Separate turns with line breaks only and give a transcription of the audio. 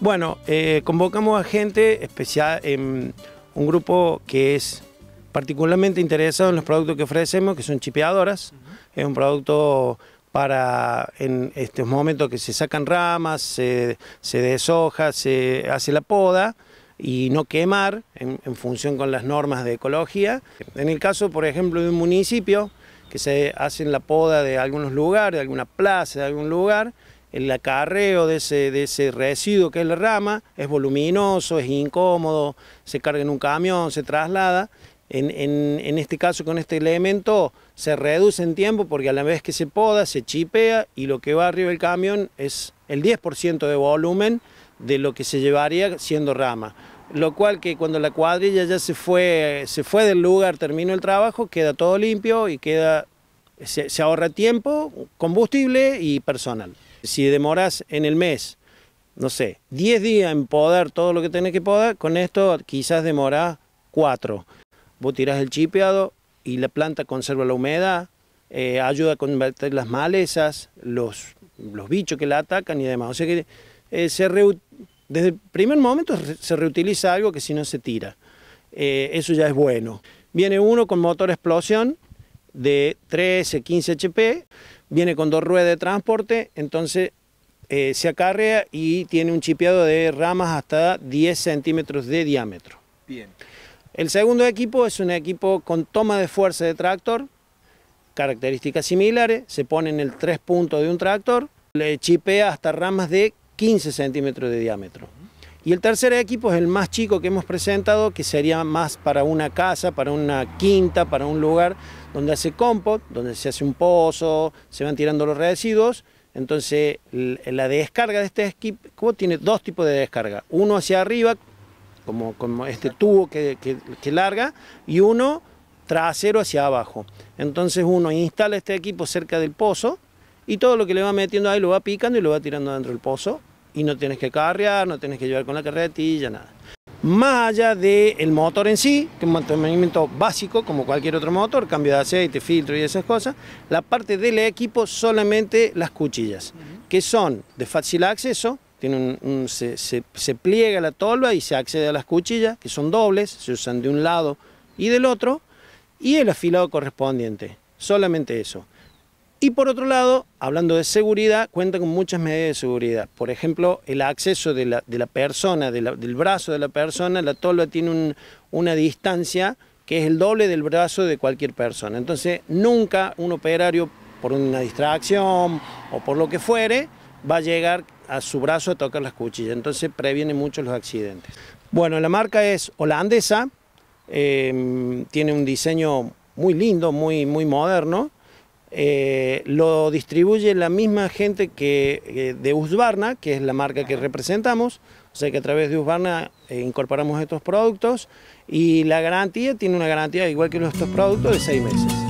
Bueno, eh, convocamos a gente especial en un grupo que es particularmente interesado en los productos que ofrecemos, que son chipeadoras. Es un producto para en estos momentos que se sacan ramas, se, deshoja, se hace la poda y no quemar en, en, función con las normas de ecología. En el caso, por ejemplo, de un municipio que se hace la poda de algunos lugares, de alguna plaza, de algún lugar, el acarreo de ese, residuo que es la rama es voluminoso, es incómodo, se carga en un camión, se traslada. En, este caso con este elemento se reduce en tiempo porque a la vez que se poda, se chipea y lo que va arriba del camión es el 10% de volumen de lo que se llevaría siendo rama. Lo cual que cuando la cuadrilla ya se fue, se fue del lugar, terminó el trabajo, queda todo limpio y queda, se, se ahorra tiempo, combustible y personal. Si demoras en el mes, no sé, 10 días en poder todo lo que tenés que poder, con esto quizás demora 4. Vos tirás el chipeado y la planta conserva la humedad, eh, ayuda a combatir las malezas, los, los bichos que la atacan y demás. O sea que eh, desde el primer momento se reutiliza algo que si no se tira. Eh, eso ya es bueno. Viene uno con motor explosión, de 13, 15 HP, viene con dos ruedas de transporte, entonces eh, se acarrea y tiene un chipeado de ramas hasta 10 centímetros de diámetro. El segundo equipo es un equipo con toma de fuerza de tractor, características similares, se pone en el tres puntos de un tractor, le chipea hasta ramas de 15 centímetros de diámetro. Y el tercer equipo es el más chico que hemos presentado, que sería más para una casa, para una quinta, para un lugar donde hace compost, donde se hace un pozo, se van tirando los residuos. Entonces, la descarga de este equipo tiene dos tipos de descarga. Uno hacia arriba, como, este tubo que, que, que larga, y uno trasero hacia abajo. Entonces uno instala este equipo cerca del pozo y todo lo que le va metiendo ahí lo va picando y lo va tirando dentro del pozo y no tienes que carrear, no tienes que llevar con la carretilla, nada. Más allá del motor en sí, que es un mantenimiento básico como cualquier otro motor, cambio de aceite, filtro y esas cosas, la parte del equipo solamente las cuchillas, que son de fácil acceso, tiene se, se, pliega la tolva y se accede a las cuchillas, que son dobles, se usan de un lado y del otro, y el afilado correspondiente, solamente eso. Y por otro lado, hablando de seguridad, cuenta con muchas medidas de seguridad. Por ejemplo, el acceso de la, persona, del brazo de la persona, la tolva tiene una distancia que es el doble del brazo de cualquier persona. Entonces, nunca un operario, por una distracción o por lo que fuere, va a llegar a su brazo a tocar las cuchillas. Entonces, previene mucho los accidentes. Bueno, la marca es holandesa, eh, tiene un diseño muy lindo, muy, muy moderno eh, lo distribuye la misma gente que, eh, de Usbarna, que es la marca que representamos, o sea que a través de Usbarna eh, incorporamos estos productos y la garantía tiene una garantía igual que nuestros productos de seis meses.